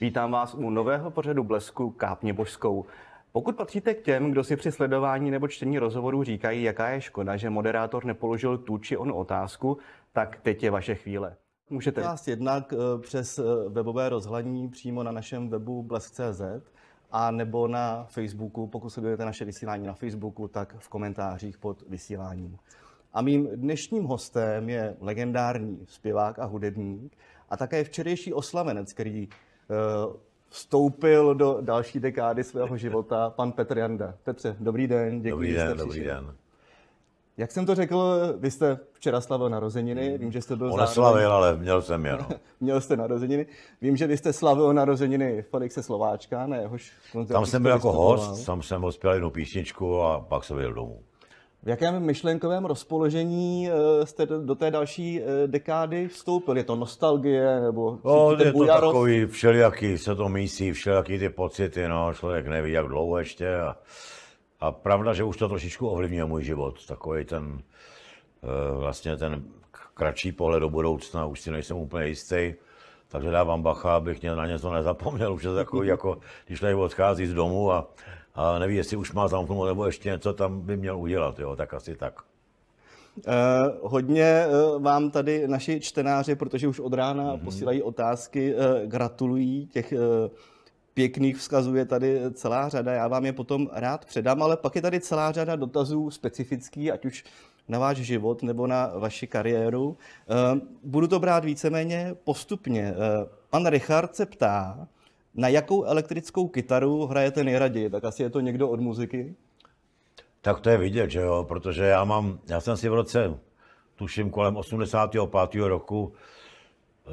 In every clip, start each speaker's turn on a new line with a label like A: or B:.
A: Vítám vás u nového pořadu Blesku Kápně božskou. Pokud patříte k těm, kdo si při sledování nebo čtení rozhovorů říkají, jaká je škoda, že moderátor nepoložil tu či onu otázku, tak teď je vaše chvíle. Můžete. Nás jednak eh, přes eh, webové rozhlední přímo na našem webu blesk.cz a nebo na Facebooku. Pokud sledujete naše vysílání na Facebooku, tak v komentářích pod vysíláním. A mým dnešním hostem je legendární zpěvák a hudebník a také včerejší oslavenec, který Eh, vstoupil do další dekády svého života pan Petr Janda. Petře, dobrý den, děkuji, dobrý že jste den, Dobrý den. Jak jsem to řekl, vy jste včera slavil narozeniny, vím, že jste byl... On zároveň... slavil, ale měl jsem je, no. měl jste narozeniny. Vím, že vy jste slavil narozeniny Felixe Slováčka, na jehož Tam jsem byl jako host,
B: tam jsem ho zpěl jednu písničku a pak jsem byl domů.
A: V jakém myšlenkovém rozpoložení eh, jste do té další eh, dekády vstoupil? Je to nostalgie nebo no, je bujarost? to takový
B: všelijaký, se to mísí, všelijaký ty pocity, no, člověk neví, jak dlouho ještě. A, a pravda, že už to trošičku ovlivňuje můj život, takový ten, eh, vlastně ten kratší pohled do budoucna, už si nejsem úplně jistý, takže dávám bacha, abych na něco nezapomněl, už je takový, jako když člověk odchází z domu a a neví, jestli už má zamknout nebo ještě něco tam by měl udělat, jo, tak asi tak.
A: Eh, hodně eh, vám tady naši čtenáři, protože už od rána mm-hmm. posílají otázky, eh, gratulují těch eh, pěkných vzkazů je tady celá řada, já vám je potom rád předám, ale pak je tady celá řada dotazů specifických, ať už na váš život nebo na vaši kariéru. Eh, budu to brát víceméně postupně. Eh, pan Richard se ptá, na jakou elektrickou kytaru hrajete nejraději? Tak asi je to někdo od muziky?
B: Tak to je vidět, že jo, protože já mám, já jsem si v roce, tuším kolem 85. roku,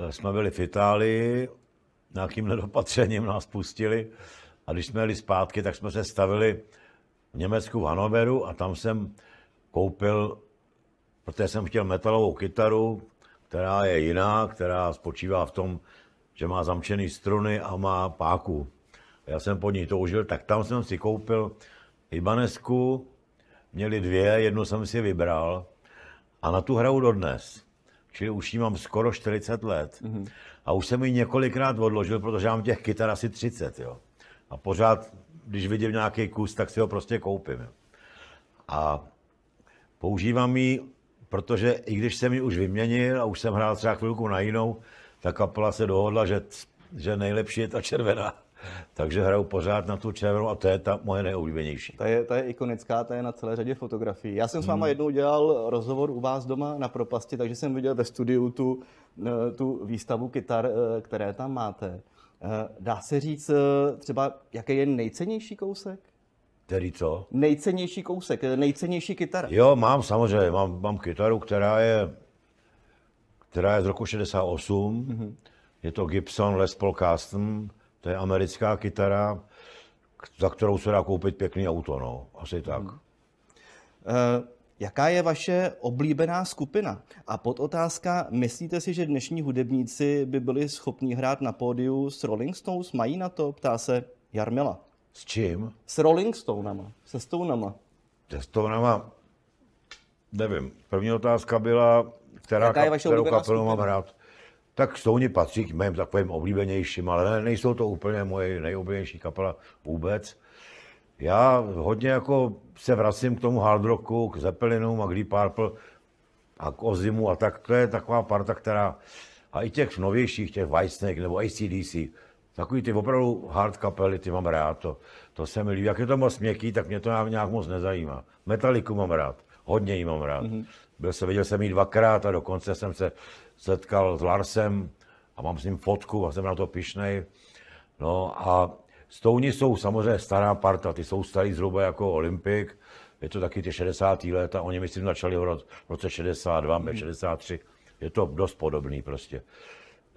B: eh, jsme byli v Itálii, nějakým nedopatřením nás pustili a když jsme jeli zpátky, tak jsme se stavili v Německu v Hanoveru a tam jsem koupil, protože jsem chtěl metalovou kytaru, která je jiná, která spočívá v tom, že má zamčený struny a má páku. Já jsem po ní toužil, tak tam jsem si koupil Ibanesku, měli dvě, jednu jsem si vybral a na tu hraju dodnes. Čili už ji mám skoro 40 let. Mm-hmm. A už jsem ji několikrát odložil, protože mám těch kytar asi 30. Jo. A pořád, když vidím nějaký kus, tak si ho prostě koupím. Jo. A používám ji, protože i když jsem ji už vyměnil a už jsem hrál třeba chvilku na jinou, ta kapela se dohodla, že, že nejlepší je ta červená. Takže hraju pořád na tu červenou a to je ta moje nejoblíbenější. Ta je, ta je ikonická, ta je
A: na celé řadě fotografií. Já jsem s váma hmm. jednou dělal rozhovor u vás doma na propasti, takže jsem viděl ve studiu tu, eh, tu výstavu kytar, eh, které tam máte. Eh, dá se říct třeba, jaký je nejcennější kousek?
B: Který co? Nejcennější kousek, nejcennější kytara. Jo, mám samozřejmě, mám, mám kytaru, která je která je z roku 68. Mm-hmm. Je to Gibson Les Paul Custom, to je americká kytara, za kterou se dá koupit pěkný auto, no, asi tak. Mm. Uh... Jaká je vaše oblíbená skupina?
A: A pod otázka, myslíte si, že dnešní hudebníci by byli schopni hrát na pódiu s Rolling Stones? Mají na to? Ptá se Jarmila. S čím? S Rolling Stonama, se
B: Stonama. Se Stonama, nevím. První otázka byla, která, Jaká je vaše kterou kapelu mám hrát. Tak Stony patří k mým takovým oblíbenějším, ale ne, nejsou to úplně moje nejoblíbenější kapela vůbec. Já hodně jako se vracím k tomu hard rocku, k Zeppelinům a Deep Purple a k Ozimu a tak. To je taková parta, která a i těch novějších, těch Weissneck nebo ACDC, takový ty opravdu hard kapely, ty mám rád, to, to se mi líbí. Jak je to moc měkký, tak mě to nějak moc nezajímá. Metaliku mám rád, hodně jí mám rád. Mm-hmm. Byl se, viděl jsem ji dvakrát a dokonce jsem se setkal s Larsem a mám s ním fotku a jsem na to pišnej. No a Stouni jsou samozřejmě stará parta, ty jsou starý zhruba jako Olympik, je to taky ty 60. léta, oni myslím začali v roce 62, mm. 63, je to dost podobný prostě.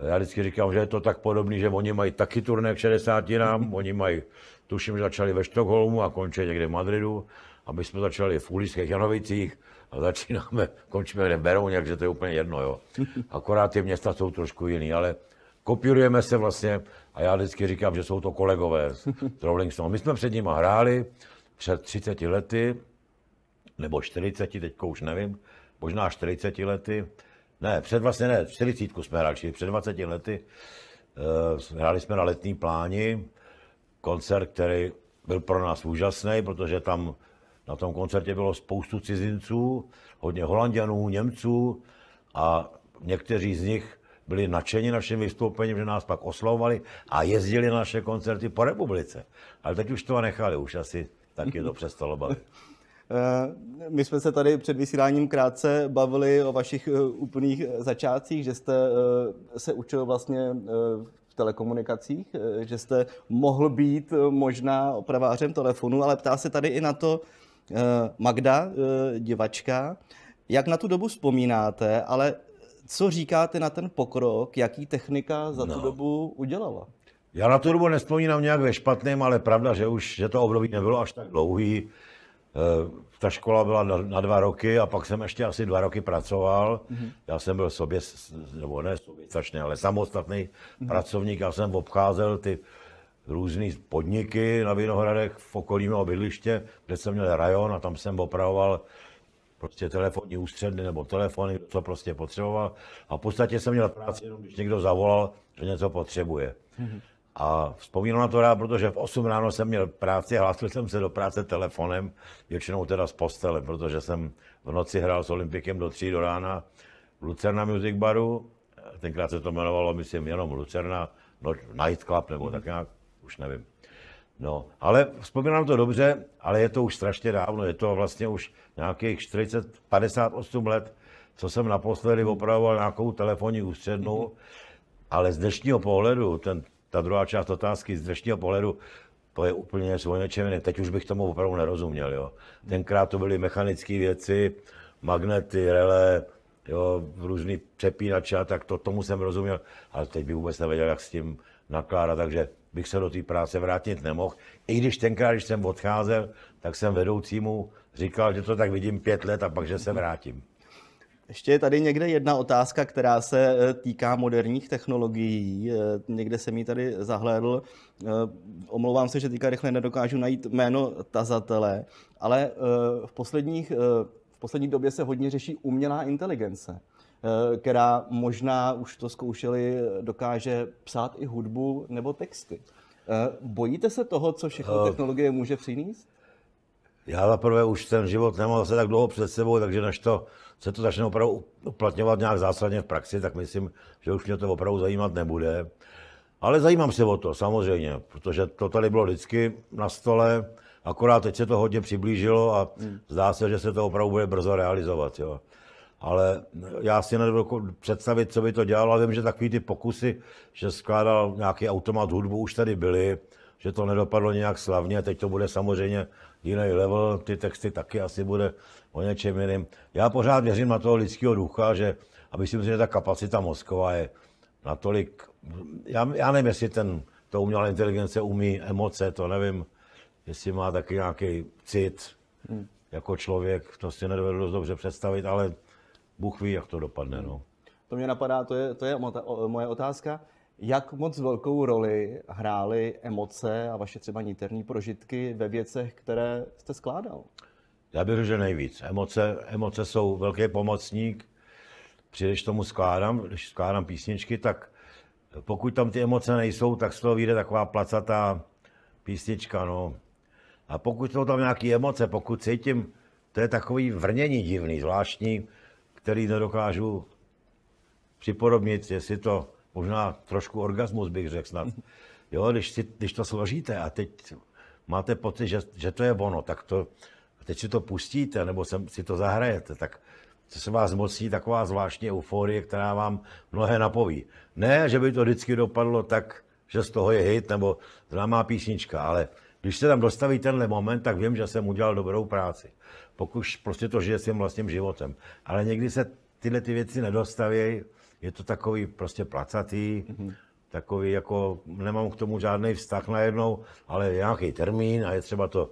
B: Já vždycky říkám, že je to tak podobný, že oni mají taky turné k 60 nám, oni mají, tuším, že začali ve Štokholmu a končí někde v Madridu, a my jsme začali v Úlických Janovicích, a začínáme, končíme kde berou, takže to je úplně jedno, jo. Akorát ty města jsou trošku jiný, ale kopírujeme se vlastně a já vždycky říkám, že jsou to kolegové z Rolling Stone. My jsme před nimi hráli před 30 lety, nebo 40, teď už nevím, možná 40 lety, ne, před vlastně ne, 40 jsme hráli, čili před 20 lety uh, hráli jsme na letní pláni koncert, který byl pro nás úžasný, protože tam na tom koncertě bylo spoustu cizinců, hodně holanděnů, Němců a někteří z nich byli nadšeni naším vystoupením, že nás pak oslovovali a jezdili na naše koncerty po republice. Ale teď už to nechali, už asi taky to přestalo bavit.
A: Eh, my jsme se tady před vysíláním krátce bavili o vašich eh, úplných začátcích, že jste eh, se učil vlastně v telekomunikacích, že jste mohl být možná opravářem telefonu, ale ptá se tady i na to, Eh, Magda, eh, divačka, jak na tu dobu vzpomínáte, ale co říkáte na ten pokrok, jaký technika za no. tu dobu udělala?
B: Já na tu dobu nespomínám nějak ve špatném, ale pravda, že už že to období nebylo až tak dlouhý. Eh, ta škola byla na, dva roky a pak jsem ještě asi dva roky pracoval. Mm-hmm. Já jsem byl sobě, nebo ne sobě, ale samostatný mm-hmm. pracovník. Já jsem obcházel ty různé podniky na Vinohradech v okolí mého bydliště, kde jsem měl rajon a tam jsem opravoval prostě telefonní ústředny nebo telefony, co prostě potřeboval. A v podstatě jsem měl práci jenom, když někdo zavolal, že něco potřebuje. Mm-hmm. A vzpomínám na to rád, protože v 8 ráno jsem měl práci, hlásil jsem se do práce telefonem, většinou teda s postelem, protože jsem v noci hrál s Olympikem do 3 do rána v Lucerna Music Baru. Tenkrát se to jmenovalo, myslím, jenom Lucerna, no, Night Club nebo mm-hmm. tak mhm. nějak už nevím. No, ale vzpomínám to dobře, ale je to už strašně dávno, je to vlastně už nějakých 40, 58 let, co jsem naposledy mhm. opravoval nějakou telefonní ústřednu, mm-hmm. ale z dnešního pohledu, ten, ta druhá část otázky, z dnešního pohledu, to je úplně něco něčem Teď už bych tomu opravdu nerozuměl, jo. Tenkrát to byly mechanické věci, magnety, relé, jo, různý přepínače a tak to, tomu jsem rozuměl, ale teď bych vůbec nevěděl, jak s tím nakládat, takže bych se do té práce vrátit nemohl. I když tenkrát, když jsem odcházel, tak jsem vedoucímu říkal, že to tak vidím pět let a pak, že se vrátím. Ještě je tady
A: někde jedna otázka, která se eh, týká moderních technologií. Eh, někde jsem ji tady zahlédl. Eh, omlouvám se, že teďka rychle nedokážu najít jméno tazatele, ale v, posledních, v poslední době se hodně řeší umělá inteligence. Eh, která možná už to zkoušeli, dokáže psát i hudbu nebo texty. Eh, bojíte se toho, co všechno eh, technologie může přinést?
B: Já zaprvé už ten život nemám zase tak dlouho před sebou, takže než to se to začne opravdu uplatňovat nějak zásadně v praxi, tak myslím, že už mě to opravdu zajímat nebude. Ale zajímám se o to, samozřejmě, protože to tady bylo vždycky na stole, akorát teď se to hodně přiblížilo a hmm. zdá se, že se to opravdu bude brzo realizovat. Jo ale já si nedovedu představit, co by to dělalo. vím, že takový ty pokusy, že skládal nějaký automat hudbu, už tady byly, že to nedopadlo nějak slavně, teď to bude samozřejmě jiný level, ty texty taky asi bude o něčem jiným. Já pořád věřím na toho lidského ducha, že si myslím si, že ta kapacita mozková je natolik, já, já nevím, jestli ten, to umělá inteligence umí emoce, to nevím, jestli má taky nějaký cit, hmm. jako člověk, to si nedovedu dost dobře představit, ale Bůh ví, jak to dopadne. No.
A: To mě napadá, to je, to je moje otázka. Jak moc velkou roli hrály emoce a vaše třeba niterní prožitky ve věcech, které jste skládal?
B: Já bych řekl, že nejvíc. Emoce, emoce jsou velký pomocník. Příliš tomu skládám, když skládám písničky, tak pokud tam ty emoce nejsou, tak z toho vyjde taková placatá písnička. No. A pokud jsou tam nějaké emoce, pokud cítím, to je takový vrnění divný, zvláštní který nedokážu připodobnit, jestli to možná trošku orgasmus bych řekl snad. Jo, když, si, když to složíte a teď máte pocit, že, že to je ono, tak to, teď si to pustíte, nebo se, si to zahrajete, tak to se vás mocní taková zvláštní euforie, která vám mnohé napoví. Ne, že by to vždycky dopadlo tak, že z toho je hit nebo známá písnička, ale když se tam dostaví tenhle moment, tak vím, že jsem udělal dobrou práci pokud prostě to žije svým vlastním životem. Ale někdy se tyhle ty věci nedostavějí, je to takový prostě placatý, mm-hmm. takový jako, nemám k tomu žádný vztah najednou, ale je nějaký termín a je třeba to,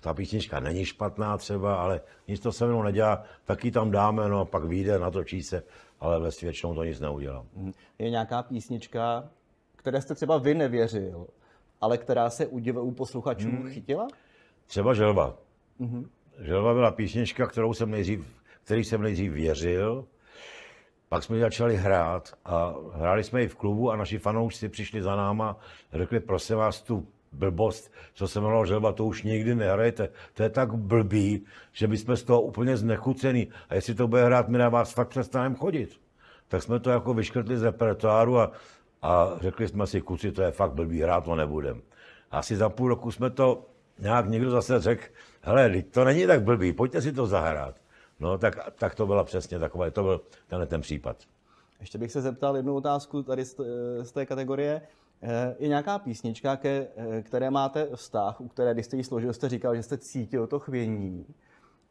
B: ta písnička není špatná třeba, ale nic to se mnou nedělá, ji tam dáme, no a pak vyjde, natočí se, ale ve většinou to nic neudělám. Mhm.
A: Je nějaká písnička, které jste třeba vy nevěřil, ale která se u, posluchačů u posluchačů hmm. chytila?
B: Třeba želva. Mm-hmm. Želva byla písnička, kterou jsem nejdřív, který jsem nejdřív věřil, pak jsme začali hrát a hráli jsme ji v klubu a naši fanoušci přišli za náma, řekli, prosím vás, tu blbost, co se jmenovalo Želva, to už nikdy nehrajete. To je tak blbý, že my jsme z toho úplně znechucený. A jestli to bude hrát, my na vás fakt přestaneme chodit. Tak jsme to jako vyškrtli z repertoáru a, a řekli jsme si, kuci, to je fakt blbý, hrát to nebudem. Asi za půl roku jsme to nějak někdo zase řekl, hele, to není tak blbý, pojďte si to zahrát. No, tak, tak to byla přesně taková, to byl tenhle ten případ.
A: Ještě bych se zeptal jednu otázku tady z, eh, z té kategorie. Eh, je nějaká písnička, ke eh, které máte vztah, u které, když jste ji složil, jste říkal, že jste cítil to chvění,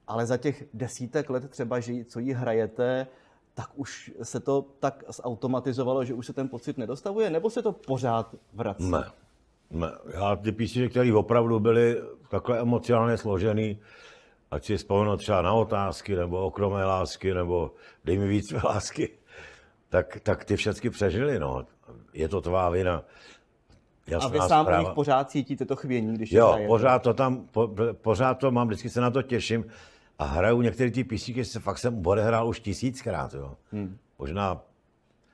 A: ale za těch desítek let třeba, že, co ji hrajete, tak už se to tak zautomatizovalo, že už se ten pocit nedostavuje, nebo se to pořád vrací?
B: Ne, já ty písně, které opravdu byly takhle emocionálně složený, ať si vzpomenu třeba na otázky, nebo okromé lásky, nebo dej mi víc lásky, tak, tak ty všechny přežili, no. Je to tvá vina. Jasná a vy sám v nich
A: pořád cítíte to chvění, když Jo, je pořád
B: to tam, po, pořád to mám, vždycky se na to těším a hraju některé ty písničky, se fakt jsem odehrál už tisíckrát, jo. Hmm. Možná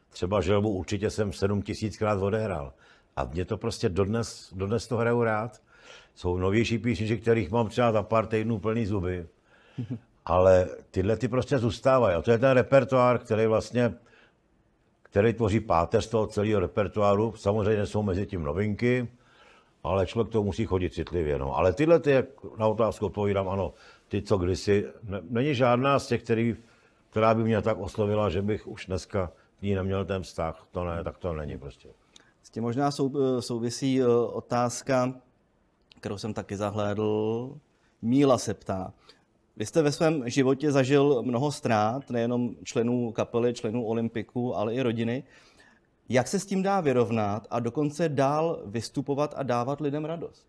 B: třeba želbu určitě jsem sedm tisíckrát odehrál. A mě to prostě dodnes, dodnes to hraju rád. Jsou novější písničky, kterých mám třeba za pár týdnů plný zuby. Ale tyhle ty prostě zůstávají. A to je ten repertoár, který vlastně který tvoří páteř toho celého repertoáru. Samozřejmě jsou mezi tím novinky, ale člověk to musí chodit citlivě. No. Ale tyhle, ty, jak na otázku odpovídám, ano, ty, co kdysi, není žádná z těch, který, která by mě tak oslovila, že bych už dneska k ní neměl ten vztah. To ne, tak to není prostě.
A: S tím možná eh, souvisí eh, otázka, kterou jsem taky zahlédl. Míla se ptá. Vy jste ve svém životě zažil mnoho ztrát, nejenom členů kapely, členů Olympiku, ale i rodiny. Jak se s tím dá vyrovnat a dokonce dál vystupovat a dávat lidem radost?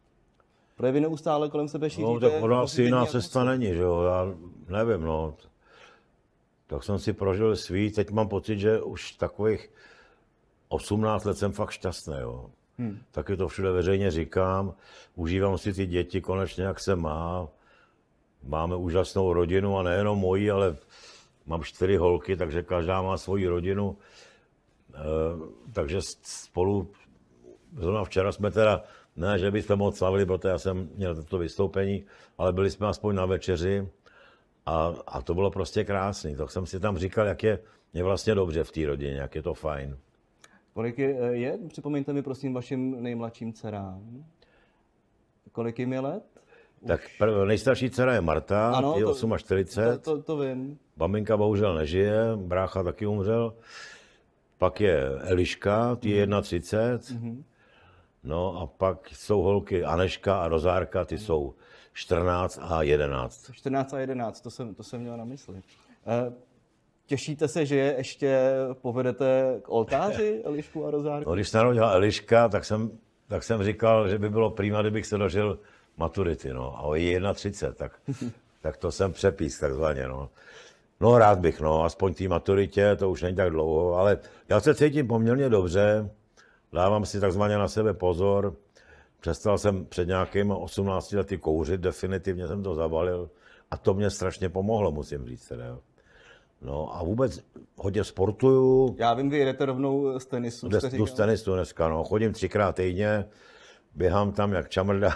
A: Protože vy neustále kolem sebe šíříte... No, tak ona asi jiná
B: cesta není, že jo? Já nevím, no. Tak jsem si prožil svý, teď mám pocit, že už takových 18 let jsem fakt šťastný, jo. Hmm. Taky to všude veřejně říkám. Užívám si ty děti konečně, jak se má. Máme úžasnou rodinu a nejenom moji, ale mám čtyři holky, takže každá má svoji rodinu. E, takže spolu, zrovna včera jsme teda, ne, že bychom moc slavili, protože já jsem měl toto vystoupení, ale byli jsme aspoň na večeři a, a to bylo prostě krásný. Tak jsem si tam říkal, jak je, je vlastně dobře v té rodině, jak je to fajn.
A: Kolik je, eh, je? Připomeňte mi prosím vašim nejmladším dcerám. Kolik jim je let?
B: Už. Tak prv, nejstarší dcera je Marta, ano, je 8 až 40. To, to, to vím. Baminka bohužel nežije, brácha taky umřel. Pak je Eliška, ty je 31. Mm-hmm. Mhm. No a pak jsou holky Aneška a Rozárka, ty jsou 14 a 11.
A: 14 a 11, to jsem, to jsem měl na mysli.
B: Eh, Těšíte se, že je
A: ještě povedete k oltáři Elišku a Rozárku? No,
B: když se narodila Eliška, tak jsem, tak jsem říkal, že by bylo prýma, kdybych se dožil maturity, no. A o 31, tak, tak to jsem přepís takzvaně, no. No rád bych, no, aspoň té maturitě, to už není tak dlouho, ale já se cítím poměrně dobře, dávám si takzvaně na sebe pozor, přestal jsem před nějakým 18 lety kouřit, definitivně jsem to zabalil a to mě strašně pomohlo, musím říct teda. No a vůbec hodně sportuju.
A: Já vím, vy jedete rovnou eh, z tenisu. Jde, jdu z
B: tenisu dneska, no. Chodím třikrát týdně, běhám tam jak čamrda.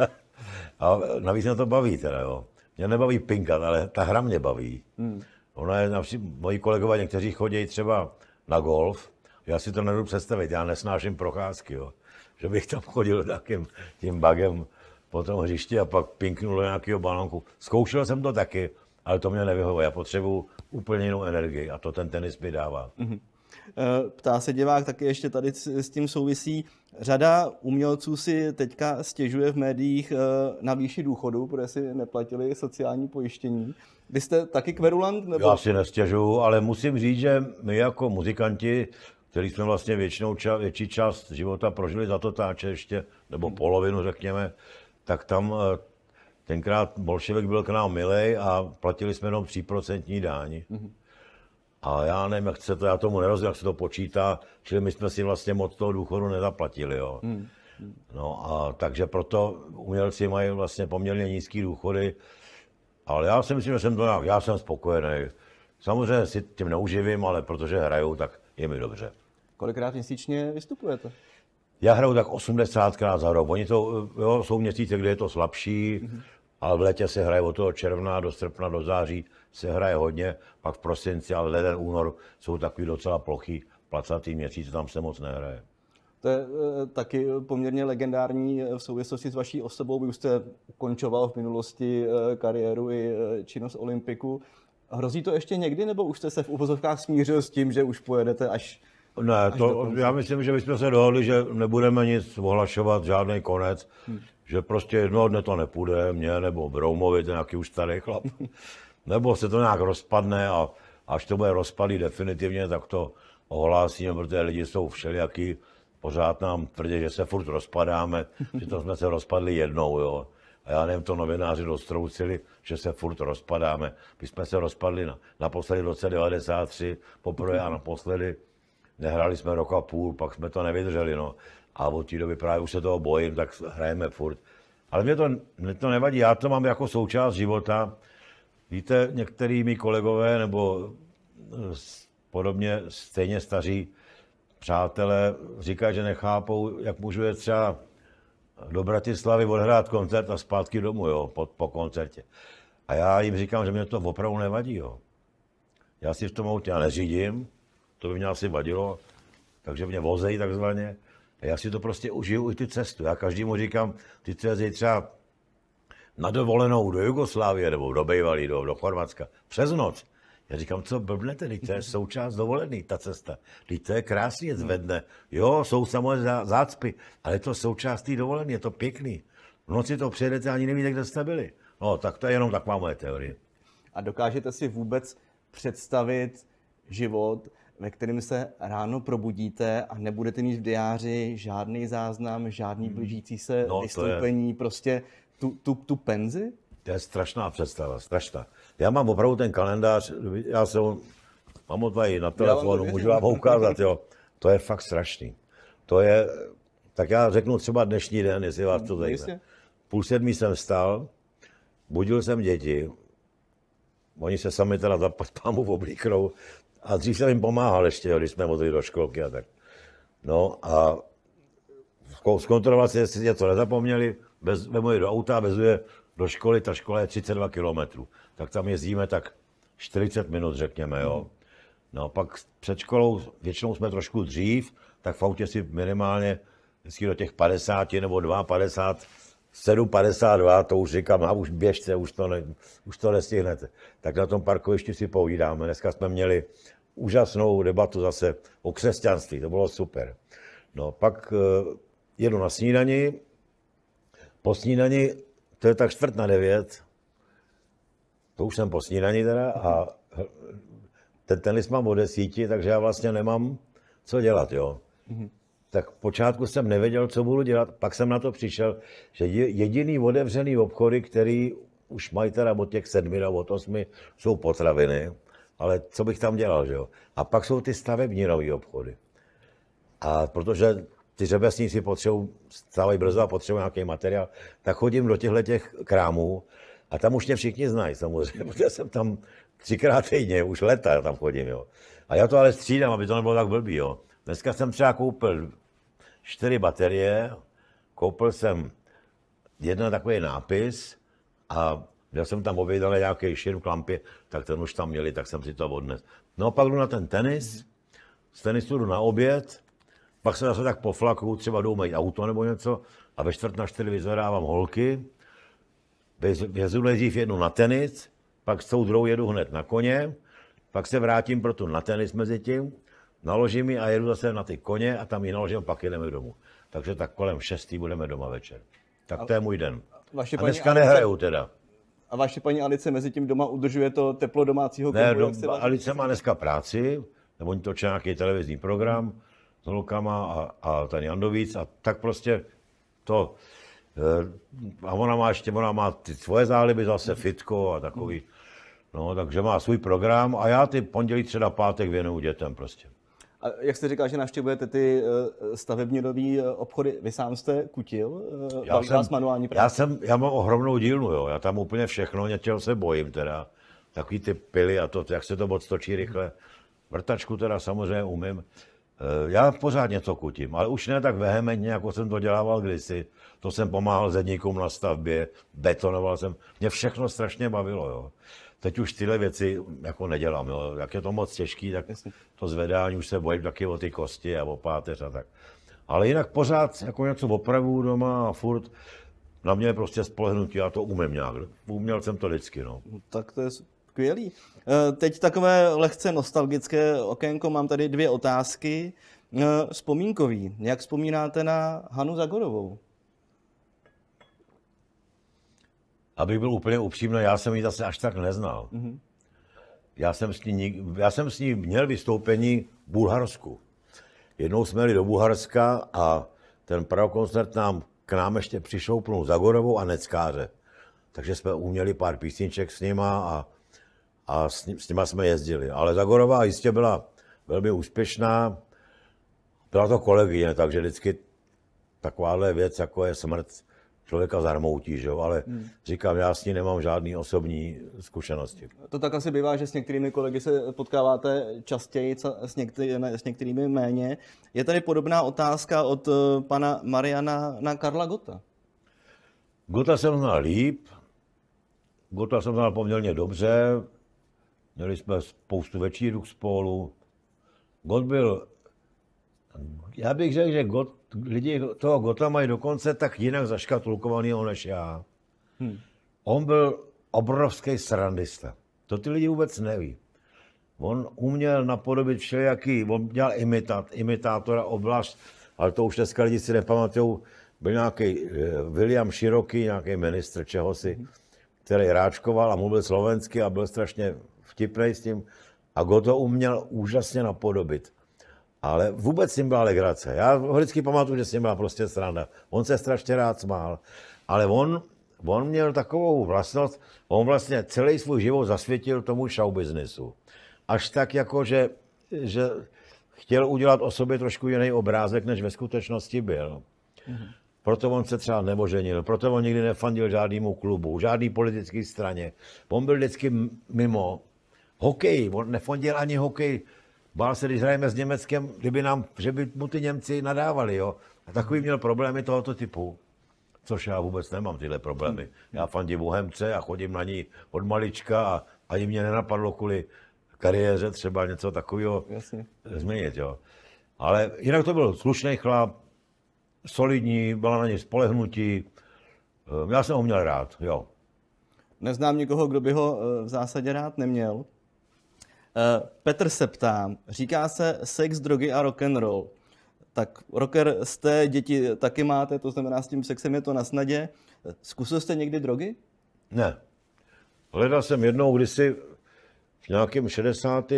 B: a navíc mě to baví teda, jo. Mě nebaví pinkat, ale ta hra mě baví. Hmm. Ona je, například, moji kolegové někteří chodí třeba na golf, já si to nedu představit, já nesnáším procházky, jo. Že bych tam chodil takým tím bagem po tom hřišti a pak pinknul do nějakého balonku. Zkoušel jsem to taky, ale to mě nevyhovuje. Já potřebuji úplně jinou energii a to ten tenis mi dává. Mm-hmm.
A: Ptá se divák, taky ještě tady s tím souvisí. Řada umělců si teďka stěžuje v médiích eh, na výši důchodu, protože si neplatili sociální pojištění. Vy jste taky kverulant? Nebo... Já si
B: nestěžuju, ale musím říct, že my jako muzikanti, který jsme vlastně většinou ča- větší část života prožili za to táče ještě, nebo polovinu řekněme, tak tam eh, Tenkrát bolševik byl k nám milej a platili jsme jenom 3% dáň. Mm-hmm. A já nevím, jak se to, já tomu nerozumím, jak se to počítá, čili my jsme si vlastně moc toho důchodu nezaplatili. Jo. Mm. No a takže proto umělci mají vlastně poměrně nízký důchody, ale já si myslím, že jsem to nějak, já jsem spokojený. Samozřejmě si tím neuživím, ale protože hrajou, tak je mi dobře.
A: Kolikrát měsíčně vystupujete?
B: Já hraju tak 80krát za rok. Oni to, jo, jsou měsíce, kde je to slabší, mm-hmm ale v létě se hraje od toho června do srpna, do září se hraje hodně, pak v prosinci, ale leden, únor jsou takový docela plochý, placatý měsíc, tam se moc nehraje.
A: To je eh, taky poměrně legendární eh, v souvislosti s vaší osobou. Vy už jste ukončoval v minulosti eh, kariéru i činnost Olympiku. Hrozí to ještě někdy, nebo už jste se v uvozovkách
B: smířil s tím, že už
A: pojedete až
B: ne, to, já myslím, že bychom se dohodli, že nebudeme nic ohlašovat, žádný konec. Hmm že prostě jednoho dne to nepůjde, mě nebo Broumovi, ten nějaký už starý chlap, nebo se to nějak rozpadne a až to bude rozpadlý definitivně, tak to ohlásíme, protože lidi jsou všelijaký, pořád nám tvrdí, že se furt rozpadáme, to jsme se rozpadli jednou, jo. A já nevím, to novináři dostroucili, že se furt rozpadáme. My jsme se rozpadli na, naposledy v roce 93, poprvé a naposledy. Nehrali jsme rok a půl, pak jsme to nevydrželi, no. A od té doby právě už se toho bojím, tak hrajeme furt. Ale mě to, mě to nevadí, já to mám jako součást života. Víte, některý mý kolegové nebo eh, podobně stejně staří přátelé říkají, že nechápou, jak můžu je třeba do Bratislavy odhrát koncert a zpátky domů, jo, po, po koncertě. A já jim říkám, že mě to opravdu nevadí, jo. Já si v tom autě neřídím, to by mě asi vadilo, takže mě vozejí takzvaně, já si to prostě užiju i ty cestu. Já každému říkám, ty cesty, třeba na dovolenou do Jugoslávie nebo do Bejvalí, do, do Chorvatska, přes noc. Já říkám, co blbnete, teď to je součást dovolený, ta cesta. Teď to je krásně zvedne. Jo, jsou samozřejmě zácpy, ale je to součást té dovolené, je to pěkný. V noci to přijedete, ani nevíte, kde jste byli. No, tak to je jenom taková moje teorie. A dokážete si vůbec představit
A: život, ve kterém se ráno probudíte a nebudete mít v diáři žádný záznam, žádný hmm. blížící se no, vystoupení,
B: je... prostě tu, tu, tu penzi? To je strašná představa, strašná. Já mám opravdu ten kalendář, já se ho, mám ho tady na telefonu, můžu vám ho ukázat, jo. To je fakt strašný. To je, tak já řeknu třeba dnešní den, jestli vás to hmm, zajímá. Půl sedmí jsem vstal, budil jsem děti, oni se sami teda za pámu oblíknou, a dřív jsem jim pomáhal ještě, když jsme vozili do školky a tak. No a zkontrolovat si, jestli něco nezapomněli, bez, vemu je do auta, vezu do školy, ta škola je 32 km. Tak tam jezdíme tak 40 minut, řekněme, jo. No a pak před školou, většinou jsme trošku dřív, tak v autě si minimálně vždycky do těch 50 nebo 2,50 7.52, to už říkám, a už běžte, už to, ne, už to nestihnete. Tak na tom parkovišti si povídáme. Dneska jsme měli úžasnou debatu zase o křesťanství, to bylo super. No pak eh, jedu na snídani, po snídani, to je tak čtvrt na devět, to už jsem po snídani teda a ten tenis mám o desíti, takže já vlastně nemám co dělat, jo. Mm-hmm. Tak počátku jsem nevěděl, co budu dělat, pak jsem na to přišel, že jediný otevřený obchody, který už mají teda od těch sedmi nebo od osmi, jsou potraviny ale co bych tam dělal, že jo? A pak jsou ty stavební nové obchody. A protože ty řemeslníci potřebují, stávají brzo a potřebují nějaký materiál, tak chodím do těchto těch krámů a tam už mě všichni znají samozřejmě, protože jsem tam třikrát týdně, už leta tam chodím, jo. A já to ale střídám, aby to nebylo tak blbý, jo. Dneska jsem třeba koupil čtyři baterie, koupil jsem jeden takový nápis a já jsem tam objednal nějaký širm klampě, tak ten už tam měli, tak jsem si to odnes. No a pak jdu na ten tenis, z tenisu jdu na oběd, pak se zase tak po flaku, třeba jdu mít auto nebo něco a ve čtvrt na čtyři vyzvedávám holky, jezu nejdřív jednu na tenis, pak s tou druhou jedu hned na koně, pak se vrátím pro tu na tenis mezi tím, naložím ji a jedu zase na ty koně a tam ji naložím a pak jdeme domů. Takže tak kolem šestý budeme doma večer. Tak a, to je můj den. Vaše a dneska nehraju teda
A: a vaše paní Alice mezi tím doma udržuje to teplo domácího ne, kombu, do, vás...
B: Alice má dneska práci, nebo oni točí nějaký televizní program s holkama a, a ten Jandovíc a tak prostě to. Eh, a ona má ještě, ona má ty svoje záliby, zase fitko a takový. No, takže má svůj program a já ty pondělí, třeba pátek věnuju dětem prostě.
A: A jak jste říkal, že navštěvujete ty eh, stavební nový eh, obchody, vy sám jste kutil? Eh, já jsem, vás
B: manuální práce? Já, jsem, já mám ohromnou dílnu, jo. já tam úplně všechno, něčeho se bojím teda. Takový ty pily a to, jak se to točí rychle. Vrtačku teda samozřejmě umím. Já pořád něco kutím, ale už ne tak vehementně, jako jsem to dělával kdysi. To jsem pomáhal zedníkům na stavbě, betonoval jsem. Mě všechno strašně bavilo, jo. Teď už tyhle věci jako nedělám. Jo. Jak je to moc těžký, tak to zvedání už se bojím taky o ty kosti a o páteř a tak. Ale jinak pořád jako něco opravu doma a furt na mě je prostě spolehnutí, já to umím nějak. Uměl jsem to vždycky. No. no tak to je skvělý. Eh, teď takové lehce nostalgické
A: okénko, mám tady dvě otázky. Eh, vzpomínkový. Jak vzpomínáte na Hanu Zagorovou?
B: abych byl úplně upřímný, já jsem ji zase až tak neznal. Mm-hmm. Já, jsem s ní, já jsem s ní měl vystoupení v Bulharsku. Jednou jsme jeli do Bulharska a ten pravokoncert nám k nám ještě přišoupnul Zagorovou a Neckáře. Takže jsme uměli pár písniček s nima a, a s, s nima jsme jezdili. Ale Zagorová jistě byla velmi úspěšná. Byla to kolegyně, takže vždycky takováhle věc, jako je smrt, člověka zarmoutí, že jo? ale hmm. říkám, já s ní nemám žádný osobní zkušenosti.
A: To tak asi bývá, že s některými kolegy se potkáváte častěji, s, některý, ne, s některými méně. Je tady podobná otázka od eh, pana Mariana na Karla Gota.
B: Gota jsem znal líp, Gota jsem znal poměrně dobře, měli jsme spoustu večírů spolu. Got byl, já bych řekl, že Gota lidi toho Gota mají dokonce tak jinak zaškatulkovanýho než já. Hmm. On byl obrovský srandista. To ty lidi vůbec neví. On uměl napodobit všelijaký, on dělal imitát, imitátora oblast, ale to už dneska lidi si nepamatují. Byl nějaký eh, William Široký, nějaký ministr čehosi, mhm. který ráčkoval a mluvil slovensky a byl strašně vtipný s tím. A Goto uměl úžasně napodobit. Ale vůbec s ním byla legrace. Já ho vždycky pamatuju, že s ním byla prostě sranda. On se strašně rád smál. Ale on, on měl takovou vlastnost, on vlastně celý svůj život zasvětil tomu show businessu. Až tak jako, že, že chtěl udělat o sobě trošku jiný obrázek, než ve skutečnosti byl. Proto on se třeba nemoženil, proto on nikdy nefandil žádnému klubu, žádný politické straně. On byl vždycky mimo. Hokej, on nefandil ani hokej Bál se, když hrajeme s Německem, kdyby nám, že by mu ty Němci nadávali, jo. A takový měl problémy tohoto typu, což já vůbec nemám tyhle problémy. Já fandím Bohemce a chodím na ní od malička a ani mě nenapadlo kvůli kariéře třeba něco takového změnit, jo. Ale jinak to byl slušný chlap, solidní, byla na něj spolehnutí. Ehm, já jsem ho měl rád, jo. Neznám
A: nikoho, kdo by ho eh, v zásadě rád neměl. Eh, Petr se ptá, říká se sex, drogy a rock and roll. Tak rocker jste, děti taky máte, to znamená s tím sexem je to na snadě. Zkusil jste někdy drogy?
B: Ne. Hledal jsem jednou kdysi v nějakém 60.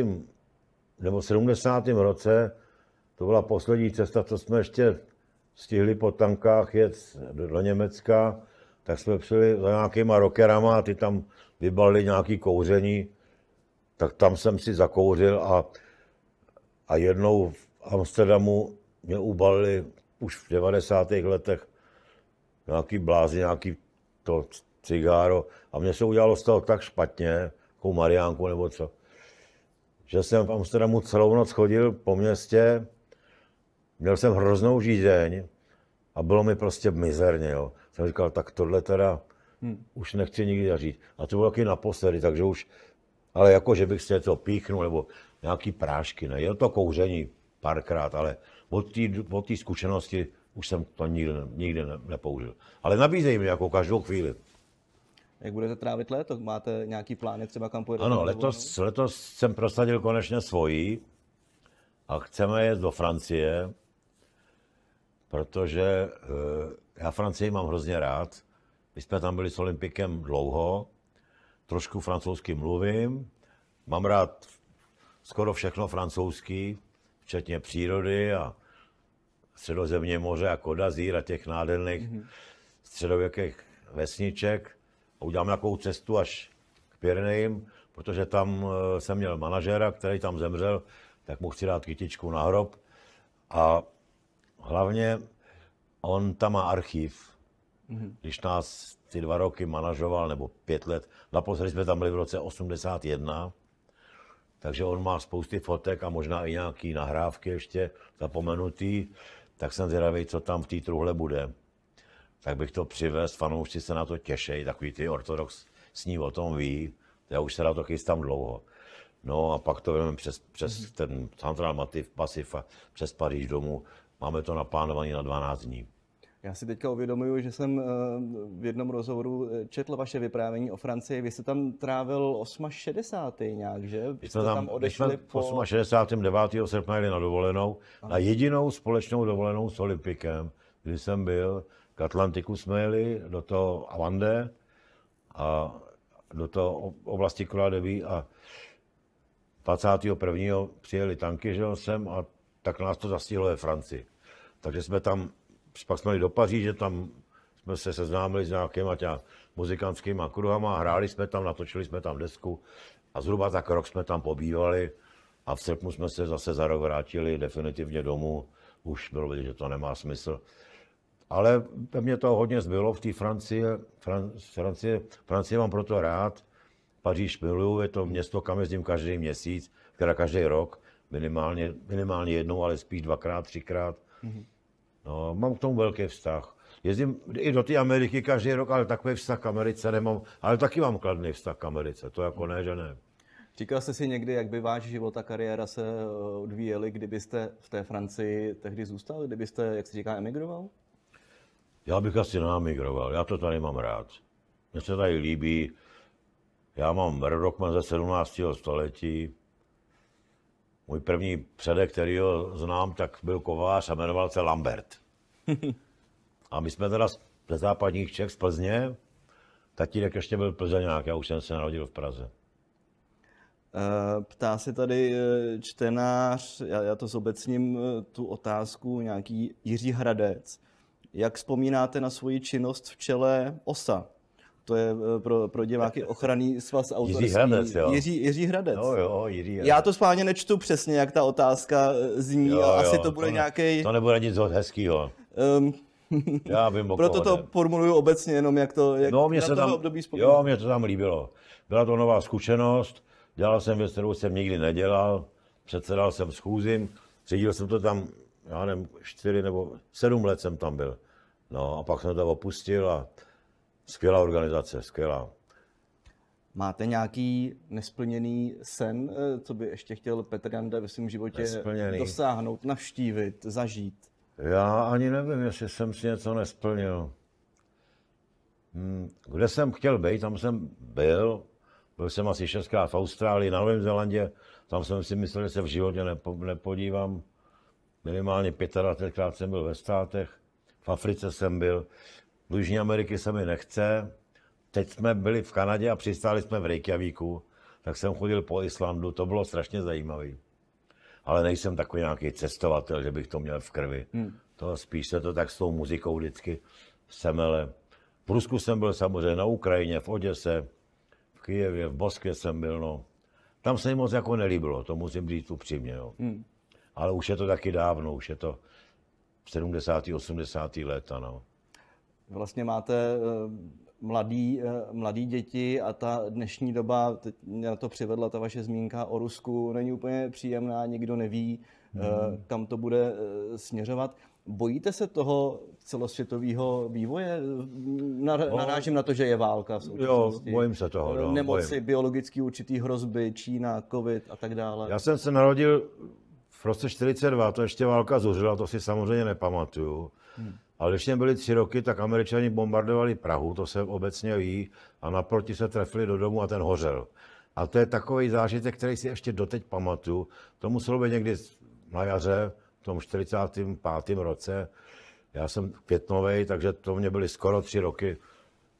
B: nebo 70. roce, to byla poslední cesta, co jsme ještě stihli po tankách jet do Německa, tak jsme přijeli za nějakýma rockerama a ty tam vybalili nějaký kouření tak tam jsem si zakouřil a, a jednou v Amsterdamu mě ubalili už v 90. letech nějaký blázi, nějaký to cigáro a mě se udělalo z toho tak špatně, jako Mariánku nebo co, že jsem v Amsterdamu celou noc chodil po městě, měl jsem hroznou žízeň a bylo mi prostě mizerně, jo. Jsem říkal, tak tohle teda hmm. už nechci nikdy zažít. A to bylo taky naposledy, takže už ale jako, že bych si něco píchnul nebo nějaký prášky, ne. Je to kouření párkrát, ale od té zkušenosti už jsem to nikdy, nikdy nepoužil. Ale nabízej mi jako každou chvíli.
A: Jak budete trávit léto? Máte nějaký plány třeba kam pojedete? Ano, letos,
B: letos jsem prosadil konečně svoji a chceme jet do Francie, protože eh, já Francii mám hrozně rád. My jsme tam byli s Olympikem dlouho trošku francouzsky mluvím, mám rád skoro všechno francouzský, včetně přírody a středozemě moře a Kodazír a těch nádherných mm-hmm. středověkých vesniček. A udělám nějakou cestu až k Pyrenejím, protože tam eh, jsem měl manažera, který tam zemřel, tak mu chci dát kytičku na hrob. A hlavně on tam má archiv. Mm-hmm. Když nás ty dva roky manažoval, nebo pět let. Naposledy jsme tam byli v roce 81, takže on má spousty fotek a možná i nějaký nahrávky ještě zapomenutý, tak jsem zvědavý, co tam v té truhle bude. Tak bych to přivez, fanoušci se na to těší, takový ty ortodox s ní o tom ví, já už se na to chystám dlouho. No a pak to jdeme přes, přes mm-hmm. ten Central Matif, Pasif a přes Paříž domů. Máme to naplánované na 12 dní.
A: Já si teďka uvědomuju, že jsem eh, v jednom rozhovoru eh, četl vaše vyprávění o Francii. Vy jste tam trávil 68. nějak, že? Vy jste tam, tam odešli po...
B: 68. 9. srpna jeli na dovolenou, Aha. na jedinou společnou dovolenou s Olympikem, kdy jsem byl. K Atlantiku jsme jeli, do toho Avande a do toho oblasti Koladevý a 21. přijeli tanky, že jsem, a tak nás to zastihlo ve Francii. Takže jsme tam pak jsme do Paříže, tam jsme se seznámili s nějakýma těma muzikantskýma kruhama, hráli jsme tam, natočili jsme tam desku a zhruba tak rok jsme tam pobývali a v srpnu jsme se zase za rok vrátili definitivně domů. Už bylo vidět, že to nemá smysl. Ale mě to hodně zbylo v té Francii. Fran, Francie, Francie mám proto rád. Paříž miluju, je to město, kam jezdím každý měsíc, teda každý rok, minimálně, minimálně jednou, ale spíš dvakrát, třikrát. Mm-hmm. No, mám k tomu velký vztah. Jezdím i do té Ameriky každý rok, ale takový vztah k Americe nemám. Ale taky mám kladný vztah k Americe, to jako ne, že ne.
A: Říkal jste si někdy, jak by váš život a kariéra se eh, odvíjely, kdybyste v té Francii tehdy zůstal, kdybyste, jak se říká, emigroval?
B: Já bych asi neemigroval, já to tady mám rád. Mně se tady líbí, já mám rodokmen ze 17. století, můj první předek, který ho znám, tak byl kovář a jmenoval se Lambert. A my jsme teda ze západních Čech, z Plzně. Tatínek ještě byl Plzeňák, já už jsem se narodil v Praze.
A: Eh, ptá se tady eh, čtenář, já, já to zobecním, eh, tu otázku, nějaký Jiří Hradec. Jak vzpomínáte na svoji činnost v čele OSA? to je eh, pro, pro diváky ochranný svaz autorský. Jiří Hradec, jo. Jiří, Jiří Hradec. No jo, Jiří Hradec. Já to spáně nečtu přesně, jak ta otázka eh, zní, jo, jo, asi to bude
B: nějaký... To nebude nic hezkýho. Um, já vím, Proto to ne.
A: formuluju obecně jenom, jak to jak no, mě se tam, období vzpomínám. Jo,
B: mě to tam líbilo. Byla to nová zkušenost, dělal jsem věc, kterou jsem nikdy nedělal, předsedal jsem schůzím, řídil jsem to tam, já nevím, čtyři nebo sedm let jsem tam byl. No a pak jsem to opustil a Skvělá organizace, skvělá.
A: Máte nějaký nesplněný sen, eh, co by ještě chtěl Petr Janda ve svém životě nesplněný. dosáhnout, navštívit, zažít?
B: Já ani nevím, jestli jsem si něco nesplnil. Hmm, kde jsem chtěl být, tam jsem byl. Byl jsem asi šestkrát v Austrálii, na Novém Zélandě. Tam jsem si myslel, že se v životě nepo, nepodívám. Minimálně 25krát jsem byl ve státech. V Africe jsem byl. Do Jižní Ameriky se mi nechce. Teď jsme byli v Kanadě a přistáli jsme v Reykjavíku, tak jsem chodil po Islandu, to bylo strašně zajímavé. Ale nejsem takový nějaký cestovatel, že bych to měl v krvi. Hmm. To spíš se to tak s tou muzikou vždycky semele. V Rusku jsem byl samozřejmě na Ukrajině, v Oděse, v Kijevě, v Moskvě jsem byl, no. Tam se mi moc jako nelíbilo, to musím říct upřímně, no. Hmm. Ale už je to taky dávno, už je to 70. 80. let, ano
A: vlastně máte eh, mladý, eh, mladý děti a ta dnešní doba, teď mě na to přivedla ta vaše zmínka o Rusku, není úplně příjemná, nikdo neví, eh, hmm. kam to bude směřovat. Bojíte se toho celosvětového vývoje? No. Narážím na to, že je válka v současnosti. Jo, bojím se toho. No, Nemoci, bojím. biologické určitý hrozby, Čína, covid a tak dále. Já
B: jsem se narodil v roce 42, to ještě válka zuřila, to si samozřejmě nepamatuju. Hmm. Ale když těm byly tři roky, tak američani bombardovali Prahu, to se obecně ví, a naproti se trefili do domu a ten hořel. A to je takový zážitek, který si ještě doteď pamatuju. To muselo být někdy na jaře, v tom 45. roce. Já jsem květnový, takže to mě byly skoro tři roky,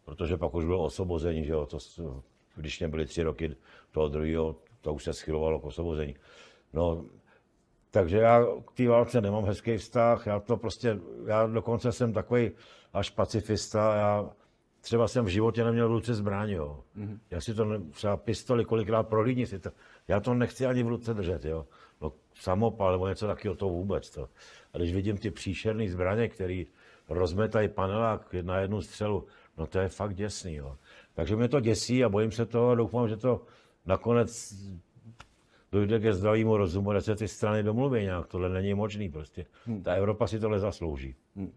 B: protože pak už bylo osvobození, že jo, to, když mě byly tři roky toho druhého, to už se schylovalo k osvobození. No, takže já k té válce nemám hezký vztah, já to prostě, já dokonce jsem takový až pacifista, já třeba jsem v životě neměl v ruce zbraň, jo. Mm-hmm. Já si to, ne, třeba pistoli kolikrát prohlídni si to, já to nechci ani v ruce držet, jo. No samopal nebo něco takového to vůbec, to. A když vidím ty příšerné zbraně, které rozmetají panelák na jednu střelu, no to je fakt děsný, jo. Takže mě to děsí a bojím se toho a doufám, že to nakonec dojde ke zdravému rozumu, že se ty strany domluví nějak. Tohle není možný prostě. Hmm. Ta Evropa si tohle zaslouží. Hmm. Uh,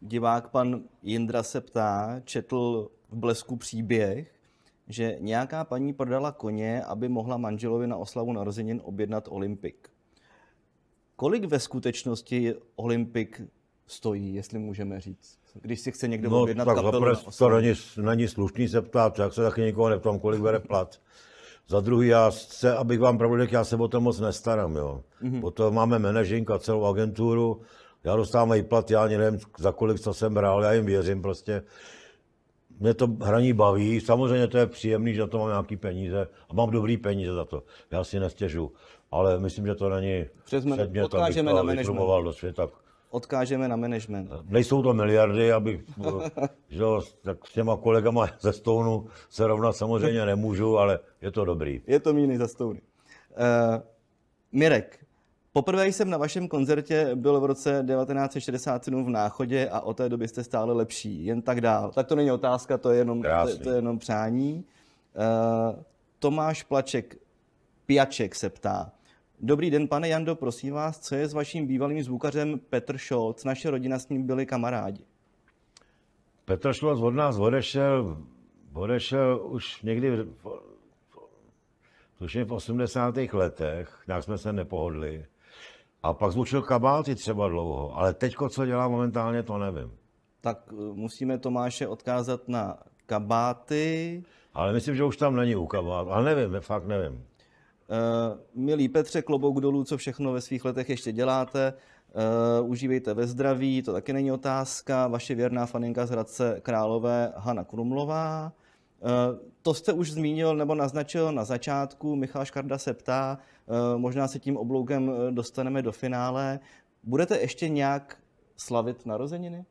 A: divák pan Jindra se ptá, četl v Blesku příběh, že nějaká paní prodala koně, aby mohla manželovi na oslavu narozenin objednat Olympik. Kolik ve skutečnosti Olympik stojí, jestli můžeme říct? Když si chce někdo no, objednat tak kapelu na oslavu. to
B: není, není slušný se ptát, tak se taky někoho neptám, kolik bere plat. Za druhý, já se, abych vám řekl, já se o to moc nestarám, jo. Mm-hmm. Potom máme a celou agenturu, já dostávám plat, já ani nevím, za kolik co jsem bral, já jim věřím prostě. Mě to hraní baví, samozřejmě to je příjemný, že na to mám nějaký peníze a mám dobrý peníze za to, já si nestěžu, ale myslím, že to není Přes předmět, abych to na do světa
A: odkážeme na management.
B: Nejsou to miliardy, aby, že, tak s těma kolegama ze Stounu se rovnat samozřejmě nemůžu, ale je to dobrý.
A: Je to míny za Stouny. Uh, eh, Mirek, poprvé jsem na vašem koncertě byl v roce 1967 v Náchodě a o té doby jste stále lepší, jen tak dál. Tak to není otázka, to je jenom, to, to je jenom přání. Uh, Tomáš Plaček, Piaček se ptá, Dobrý den, pane Jando, prosím vás, co je s vaším bývalým zvukařem Petr Šolc? Naše rodina s ním byli kamarádi.
B: Petr Šolc od nás odešel, odešel už někdy v, tuším v 80. letech, nějak jsme se nepohodli. A pak zvučil kabáty třeba dlouho, ale teď co dělá momentálně, to nevím. Tak eh, musíme Tomáše odkázat na kabáty.
A: Ale myslím, že už tam není u kabátu, ale nevím, fakt nevím. Eh, milý Petře, klobouk dolů, co všechno ve svých letech ještě děláte. Uh, užívejte ve zdraví, to taky není otázka. Vaše věrná faninka z Hradce Králové Hana Krumlová. Uh, to jste už zmínil nebo naznačil na začátku. Michal Škarda se ptá, uh, možná se tím obloukem dostaneme do finále. Budete ještě nějak slavit narozeniny?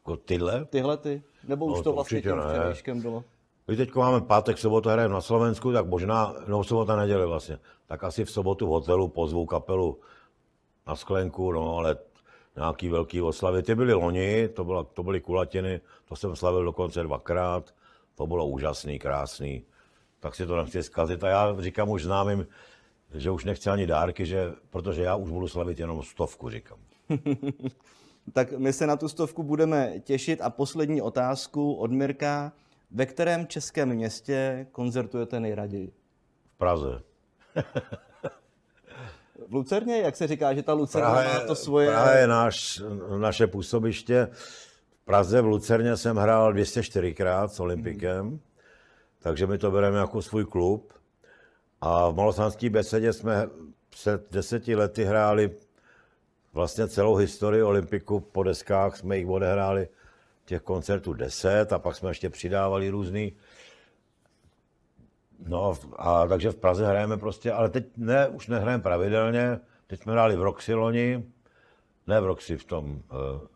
B: Jako tyhle? Tyhle ty. Nebo už no, to, to vlastně tím ne. bylo? Když teď máme pátek, sobota hrajeme na Slovensku, tak možná, no sobota, neděle vlastně, tak asi v sobotu v hotelu pozvu kapelu na sklenku, no ale nějaký velký oslavy. Ty byly loni, to, byla, to byly kulatiny, to jsem slavil dokonce dvakrát, to bylo úžasný, krásný, tak si to nechci zkazit. A já říkám už známým, že už nechci ani dárky, že, protože já už budu slavit jenom stovku, říkám. tak
A: my se na tu stovku budeme těšit a poslední otázku od Mirka. Ve kterém českém městě koncertujete nejraději? V Praze. v Lucerně? Jak se říká, že ta Lucerna Praha má to svoje... Praha je
B: náš, naše působiště. V Praze v Lucerně jsem hrál 204krát s Olympikem, hmm. takže my to bereme jako svůj klub. A v Malosánské besedě jsme před deseti lety hráli vlastně celou historii Olympiku po deskách, jsme jich odehráli těch koncertů deset a pak jsme ještě přidávali různý. No a takže v Praze hrajeme prostě, ale teď ne, už nehrajeme pravidelně, teď jsme hráli v Roxy loni, ne v Roxy, v tom, eh,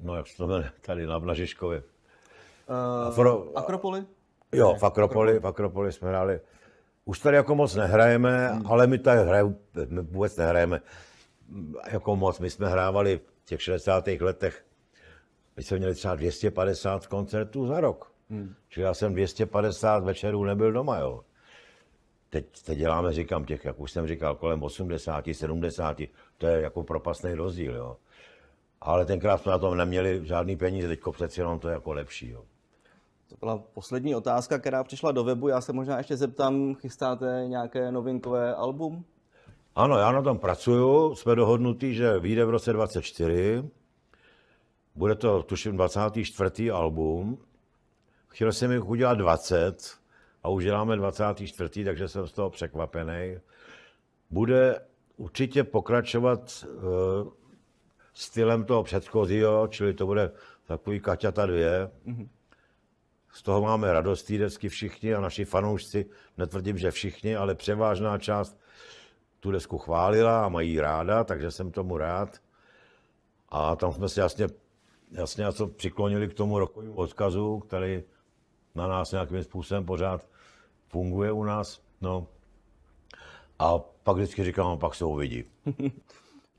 B: no jak se to jmenuje, tady na, na Žižkově.
A: Uh, eh, Afro, Akropoli? Jo, v Akropoli, v
B: Akropoli jsme hráli. Už tady jako moc nehrajeme, hmm. ale my tady hraju, my vůbec nehrajeme jako moc. My jsme hrávali v těch 60. letech my jsme měli třeba 250 koncertů za rok. Hmm. Čili já jsem 250 večerů nebyl doma, jo. Teď, teď děláme, říkám, těch, jak už jsem říkal, kolem 80, 70, to je jako propastný rozdíl, jo. Ale tenkrát jsme na tom neměli žádný peníze, teďko přeci jenom to je jako lepší, jo.
A: To byla poslední otázka, která přišla do webu. Já se možná ještě zeptám, chystáte nějaké novinkové album?
B: Ano, já na tom pracuju. Jsme dohodnutí, že vyjde v roce 24. Bude to, tuším, 24. album. Chtěl jsem jich udělat 20 a už děláme 24., takže jsem z toho překvapený. Bude určitě pokračovat uh, stylem toho předchozího, čili to bude takový Kaťata 2. Mm-hmm. Z toho máme radost té desky všichni a naši fanoušci, netvrdím, že všichni, ale převážná část tu desku chválila a mají ráda, takže jsem tomu rád. A tam jsme si jasně jasně, a co přiklonili k tomu rokovému odkazu, který na nás nějakým způsobem pořád funguje u nás. No. A pak vždycky říkám, pak se uvidí.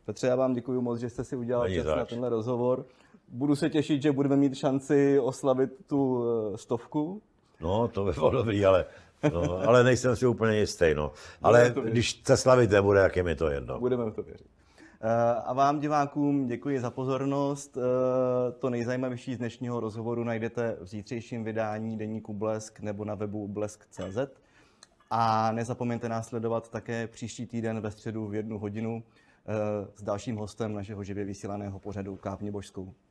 A: Petře, já vám děkuji moc, že jste si udělal Není čas zač. na tenhle rozhovor. Budu se těšit, že budeme mít šanci oslavit tu eh, stovku.
B: No, to by bylo dobrý, ale, no, ale nejsem si úplně jistý. No. Ale když se slavit nebude, jak je mi to jedno.
A: Budeme v to věřit. Eh, a vám divákům děkuji za pozornost. Eh, to nejzajímavější z dnešního rozhovoru najdete v zítřejším vydání Deníku Blesk nebo na webu blesk.cz. A nezapomeňte nás sledovat také příští týden ve středu v jednu hodinu eh, s dalším hostem našeho živě vysílaného pořadu Kápni e Božskou.